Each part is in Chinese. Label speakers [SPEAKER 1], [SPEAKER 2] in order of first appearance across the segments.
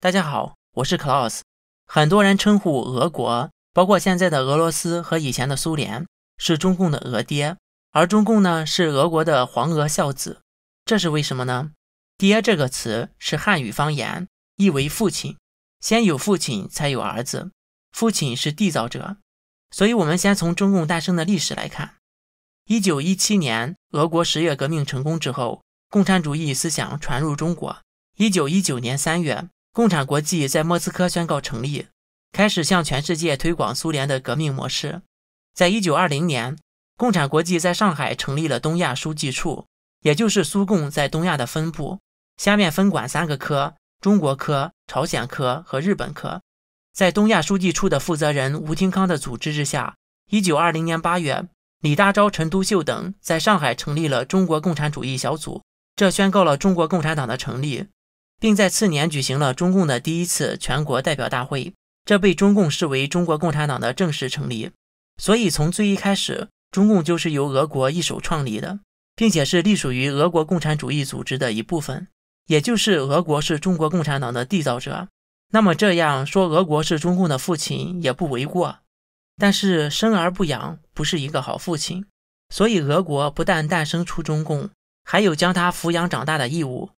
[SPEAKER 1] 大家好，我是 Klaus。很多人称呼俄国，包括现在的俄罗斯和以前的苏联，是中共的“俄爹”，而中共呢是俄国的“皇俄孝子”。这是为什么呢？“爹”这个词是汉语方言，意为父亲。先有父亲，才有儿子，父亲是缔造者。所以，我们先从中共诞生的历史来看：1917年俄国十月革命成功之后，共产主义思想传入中国。1919年3月。共产国际在莫斯科宣告成立，开始向全世界推广苏联的革命模式。在一九二零年，共产国际在上海成立了东亚书记处，也就是苏共在东亚的分部，下面分管三个科：中国科、朝鲜科和日本科。在东亚书记处的负责人吴廷康的组织之下，一九二零年八月，李大钊、陈独秀等在上海成立了中国共产主义小组，这宣告了中国共产党的成立。并在次年举行了中共的第一次全国代表大会，这被中共视为中国共产党的正式成立。所以，从最一开始，中共就是由俄国一手创立的，并且是隶属于俄国共产主义组织的一部分，也就是俄国是中国共产党的缔造者。那么这样说，俄国是中共的父亲也不为过。但是生而不养，不是一个好父亲。所以，俄国不但诞生出中共，还有将他抚养长大的义务。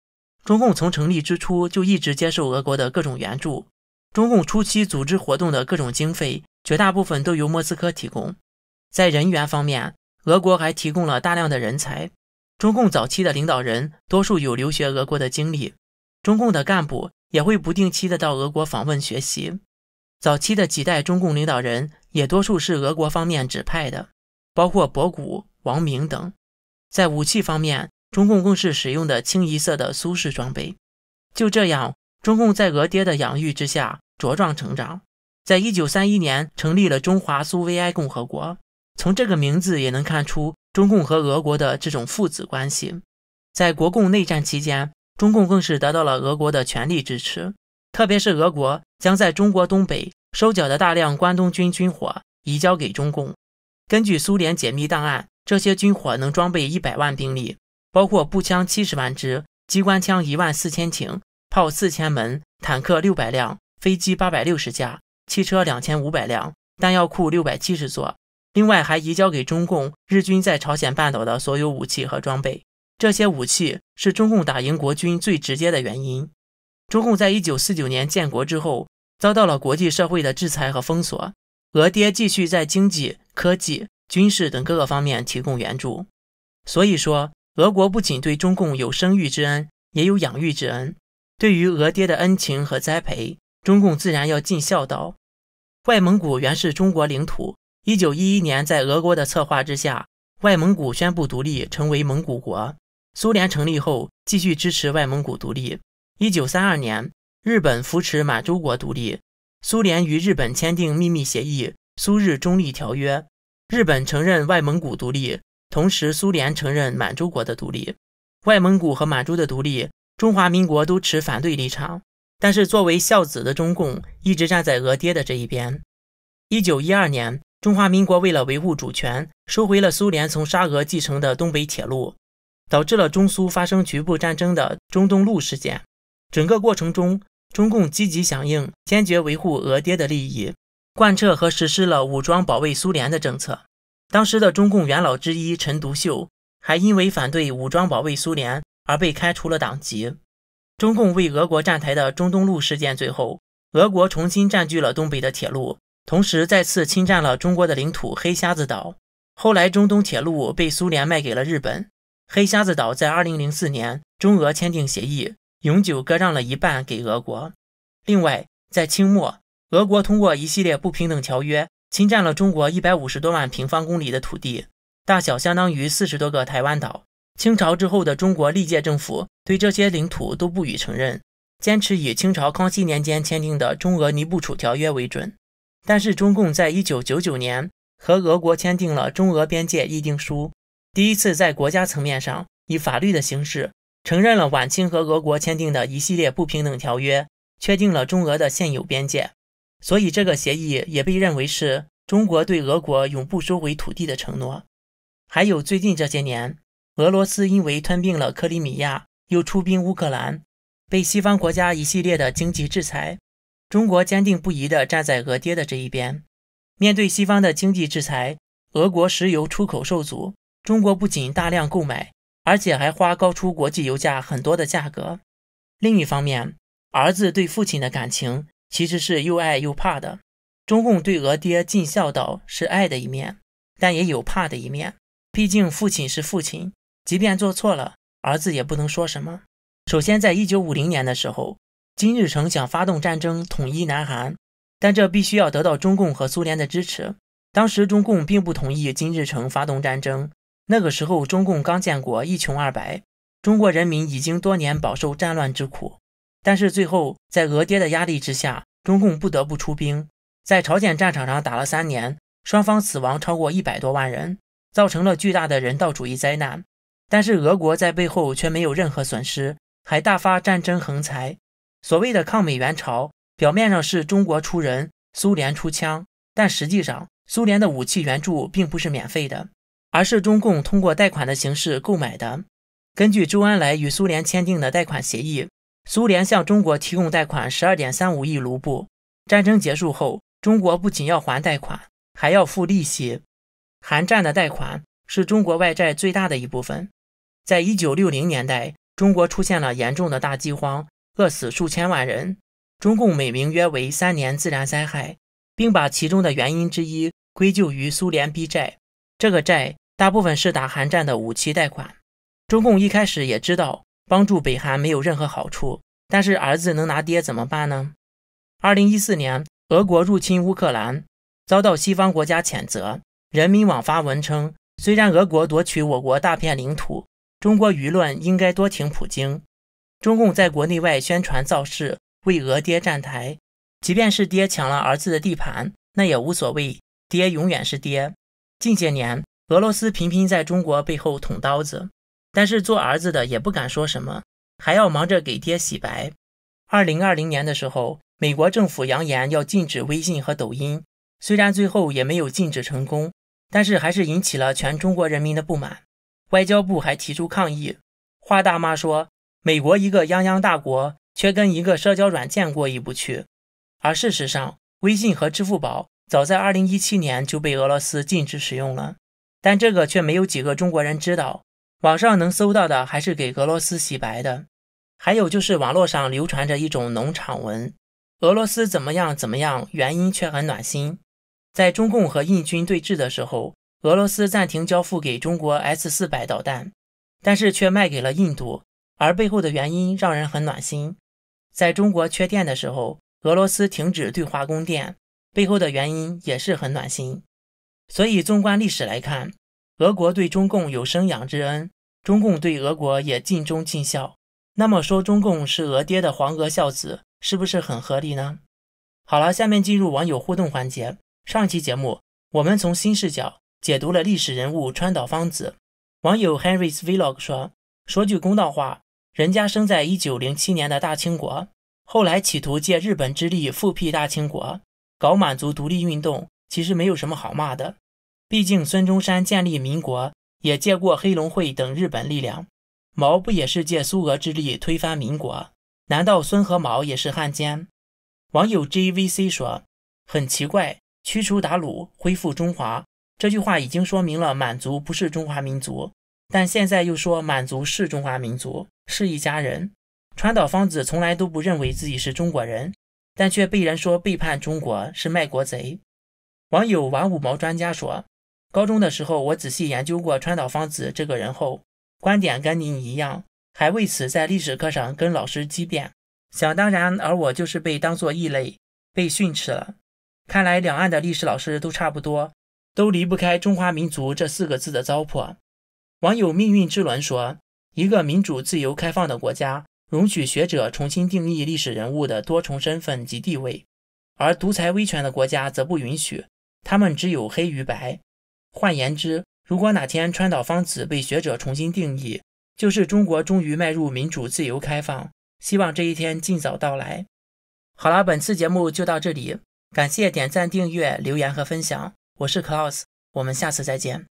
[SPEAKER 1] 中共从成立之初就一直接受俄国的各种援助，中共初期组织活动的各种经费，绝大部分都由莫斯科提供。在人员方面，俄国还提供了大量的人才。中共早期的领导人多数有留学俄国的经历，中共的干部也会不定期的到俄国访问学习。早期的几代中共领导人也多数是俄国方面指派的，包括博古、王明等。在武器方面，中共更是使用的清一色的苏式装备，就这样，中共在俄爹的养育之下茁壮成长。在一九三一年，成立了中华苏维埃共和国。从这个名字也能看出中共和俄国的这种父子关系。在国共内战期间，中共更是得到了俄国的全力支持，特别是俄国将在中国东北收缴的大量关东军军火移交给中共。根据苏联解密档案，这些军火能装备一百万兵力。包括步枪七十万支、机关枪一万四千挺、炮四千门、坦克六百辆、飞机八百六十架、汽车两千五百辆、弹药库六百七十座。另外，还移交给中共日军在朝鲜半岛的所有武器和装备。这些武器是中共打赢国军最直接的原因。中共在一九四九年建国之后，遭到了国际社会的制裁和封锁。俄爹继续在经济、科技、军事等各个方面提供援助。所以说。俄国不仅对中共有生育之恩，也有养育之恩。对于俄爹的恩情和栽培，中共自然要尽孝道。外蒙古原是中国领土，一九一一年在俄国的策划之下，外蒙古宣布独立，成为蒙古国。苏联成立后，继续支持外蒙古独立。一九三二年，日本扶持满洲国独立，苏联与日本签订秘密协议《苏日中立条约》，日本承认外蒙古独立。同时，苏联承认满洲国的独立，外蒙古和满洲的独立，中华民国都持反对立场。但是，作为孝子的中共一直站在俄爹的这一边。一九一二年，中华民国为了维护主权，收回了苏联从沙俄继承的东北铁路，导致了中苏发生局部战争的中东路事件。整个过程中，中共积极响应，坚决维护俄爹的利益，贯彻和实施了武装保卫苏联的政策。当时的中共元老之一陈独秀还因为反对武装保卫苏联而被开除了党籍。中共为俄国站台的中东路事件最后，俄国重新占据了东北的铁路，同时再次侵占了中国的领土黑瞎子岛。后来，中东铁路被苏联卖给了日本。黑瞎子岛在2004年中俄签订协议，永久割让了一半给俄国。另外，在清末，俄国通过一系列不平等条约。侵占了中国一百五十多万平方公里的土地，大小相当于四十多个台湾岛。清朝之后的中国历届政府对这些领土都不予承认，坚持以清朝康熙年间签订的中俄《尼布楚条约》为准。但是，中共在一九九九年和俄国签订了《中俄边界议定书》，第一次在国家层面上以法律的形式承认了晚清和俄国签订的一系列不平等条约，确定了中俄的现有边界。所以，这个协议也被认为是中国对俄国永不收回土地的承诺。还有最近这些年，俄罗斯因为吞并了克里米亚，又出兵乌克兰，被西方国家一系列的经济制裁。中国坚定不移地站在俄爹的这一边。面对西方的经济制裁，俄国石油出口受阻，中国不仅大量购买，而且还花高出国际油价很多的价格。另一方面，儿子对父亲的感情。其实是又爱又怕的。中共对俄爹尽孝道是爱的一面，但也有怕的一面。毕竟父亲是父亲，即便做错了，儿子也不能说什么。首先，在一九五零年的时候，金日成想发动战争统一南韩，但这必须要得到中共和苏联的支持。当时中共并不同意金日成发动战争。那个时候，中共刚建国，一穷二白，中国人民已经多年饱受战乱之苦。但是最后，在俄爹的压力之下，中共不得不出兵，在朝鲜战场上打了三年，双方死亡超过一百多万人，造成了巨大的人道主义灾难。但是俄国在背后却没有任何损失，还大发战争横财。所谓的抗美援朝，表面上是中国出人，苏联出枪，但实际上，苏联的武器援助并不是免费的，而是中共通过贷款的形式购买的。根据周恩来与苏联签订的贷款协议。苏联向中国提供贷款十二点三五亿卢布。战争结束后，中国不仅要还贷款，还要付利息。韩战的贷款是中国外债最大的一部分。在一九六零年代，中国出现了严重的大饥荒，饿死数千万人。中共美名约为三年自然灾害，并把其中的原因之一归咎于苏联逼债。这个债大部分是打韩战的武器贷款。中共一开始也知道。帮助北韩没有任何好处，但是儿子能拿爹怎么办呢？二零一四年，俄国入侵乌克兰，遭到西方国家谴责。人民网发文称，虽然俄国夺取我国大片领土，中国舆论应该多挺普京。中共在国内外宣传造势，为俄爹站台。即便是爹抢了儿子的地盘，那也无所谓，爹永远是爹。近些年，俄罗斯频频在中国背后捅刀子。但是做儿子的也不敢说什么，还要忙着给爹洗白。二零二零年的时候，美国政府扬言要禁止微信和抖音，虽然最后也没有禁止成功，但是还是引起了全中国人民的不满。外交部还提出抗议。花大妈说：“美国一个泱泱大国，却跟一个社交软件过意不去。”而事实上，微信和支付宝早在二零一七年就被俄罗斯禁止使用了，但这个却没有几个中国人知道。网上能搜到的还是给俄罗斯洗白的，还有就是网络上流传着一种农场文，俄罗斯怎么样怎么样，原因却很暖心。在中共和印军对峙的时候，俄罗斯暂停交付给中国 S 四百导弹，但是却卖给了印度，而背后的原因让人很暖心。在中国缺电的时候，俄罗斯停止对华供电，背后的原因也是很暖心。所以纵观历史来看。俄国对中共有生养之恩，中共对俄国也尽忠尽孝。那么说，中共是俄爹的黄俄孝子，是不是很合理呢？好了，下面进入网友互动环节。上期节目，我们从新视角解读了历史人物川岛芳子。网友 Henry's Vlog 说：“说句公道话，人家生在一九零七年的大清国，后来企图借日本之力复辟大清国，搞满族独立运动，其实没有什么好骂的。”毕竟孙中山建立民国也借过黑龙会等日本力量，毛不也是借苏俄之力推翻民国？难道孙和毛也是汉奸？网友 JVC 说：“很奇怪，驱除鞑虏，恢复中华这句话已经说明了满族不是中华民族，但现在又说满族是中华民族，是一家人。”川岛芳子从来都不认为自己是中国人，但却被人说背叛中国是卖国贼。网友玩五毛专家说。高中的时候，我仔细研究过川岛芳子这个人后，观点跟您一样，还为此在历史课上跟老师激辩。想当然，而我就是被当作异类，被训斥了。看来两岸的历史老师都差不多，都离不开“中华民族”这四个字的糟粕。网友命运之轮说：“一个民主、自由、开放的国家，容许学者重新定义历史人物的多重身份及地位，而独裁、威权的国家则不允许，他们只有黑与白。”换言之，如果哪天川岛芳子被学者重新定义，就是中国终于迈入民主、自由、开放。希望这一天尽早到来。好了，本次节目就到这里，感谢点赞、订阅、留言和分享。我是 c l a u s 我们下次再见。